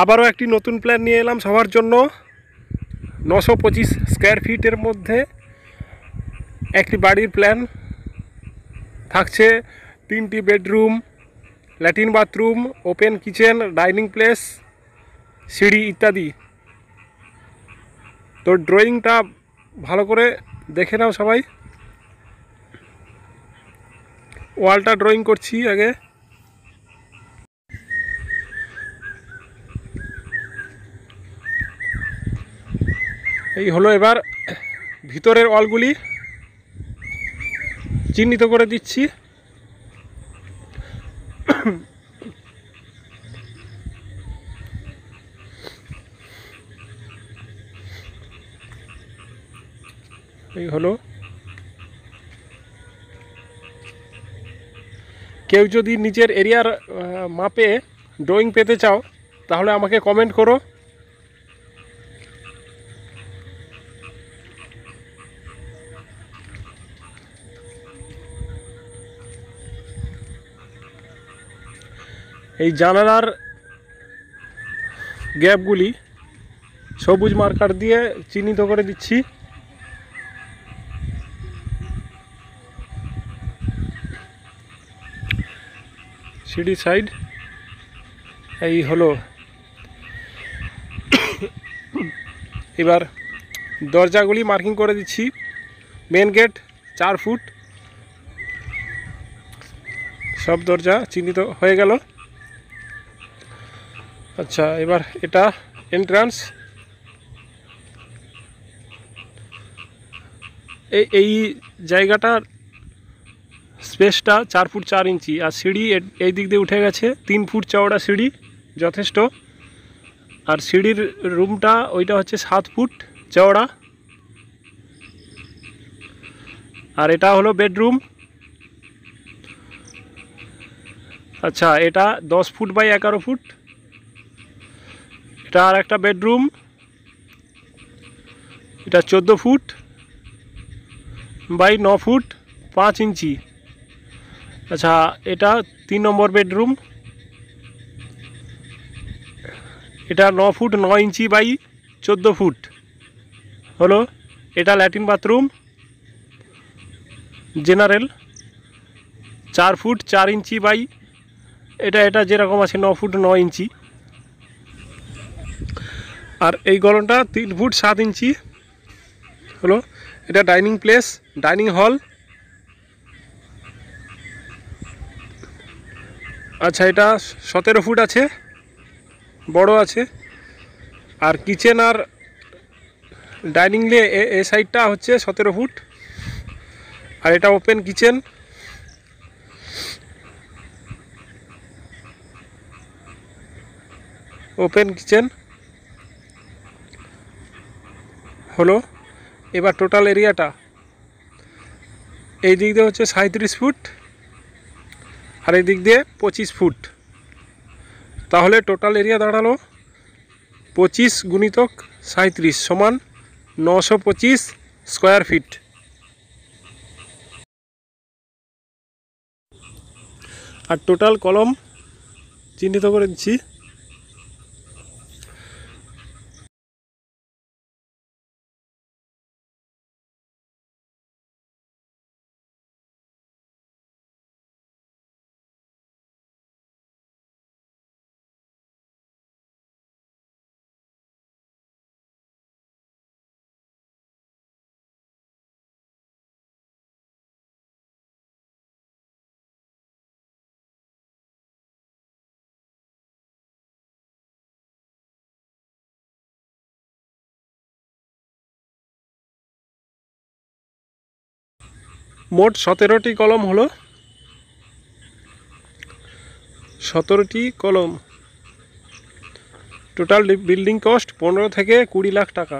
আবারও একটি নতুন প্ল্যান নিয়ে এলাম সবার জন্য নশো পঁচিশ স্কোয়ার ফিটের মধ্যে একটি বাড়ির প্ল্যান থাকছে তিনটি bedroom latrine bathroom open kitchen dining place সিঁড়ি ইত্যাদি তো ড্রয়িংটা ভালো করে দেখে নাও সবাই ওয়ালটা ড্রয়িং করছি আগে এই হলো এবার ভিতরের অলগুলি চিহ্নিত করে দিচ্ছি এই হলো কেউ যদি নিজের এরিয়ার মাপে ড্রয়িং পেতে চাও তাহলে আমাকে কমেন্ট করো এই জানালার গ্যাপগুলি সবুজ মার্কার দিয়ে চিহ্নিত করে দিচ্ছি সিডি সাইড এই হলো এবার দরজাগুলি মার্কিং করে দিচ্ছি মেন গেট চার ফুট সব দরজা চিহ্নিত হয়ে গেল আচ্ছা এবার এটা এন্ট্রান্স এই এই জায়গাটার স্পেসটা চার ফুট চার ইঞ্চি আর সিঁড়ি এই দিক দিয়ে উঠে গেছে তিন ফুট চওড়া সিঁড়ি যথেষ্ট আর সিঁড়ির রুমটা ওইটা হচ্ছে সাত ফুট চওড়া আর এটা হলো বেডরুম আচ্ছা এটা দশ ফুট বাই এগারো ফুট এটা আর একটা বেডরুম এটা চোদ্দো ফুট বাই ন ফুট পাঁচ ইঞ্চি আচ্ছা এটা তিন নম্বর বেডরুম এটা ন ফুট ন ইঞ্চি বাই চোদ্দো ফুট হলো এটা ল্যাট্রিন বাথরুম জেনারেল চার ফুট চার ইঞ্চি বাই এটা এটা যেরকম আছে ন ফুট ন ইঞ্চি আর এই গরমটা তিন ফুট সাত ইঞ্চি হলো এটা ডাইনিং প্লেস ডাইনিং হল আচ্ছা এটা সতেরো ফুট আছে বড় আছে আর কিচেন আর ডাইনিং নিয়ে এ সাইডটা হচ্ছে সতেরো ফুট আর এটা ওপেন কিচেন ওপেন কিচেন হলো এবার টোটাল এরিয়াটা এই দিক দিয়ে হচ্ছে সাঁত্রিশ ফুট আর এই দিক দিয়ে পঁচিশ ফুট তাহলে টোটাল এরিয়া দাঁড়ালো পঁচিশ গুণিতক সাঁত্রিশ সমান নশো পঁচিশ স্কোয়ার ফিট আর টোটাল কলম চিহ্নিত করে দিচ্ছি মোট সতেরোটি কলম হলো সতেরোটি কলম টোটাল বিল্ডিং কস্ট পনেরো থেকে কুড়ি লাখ টাকা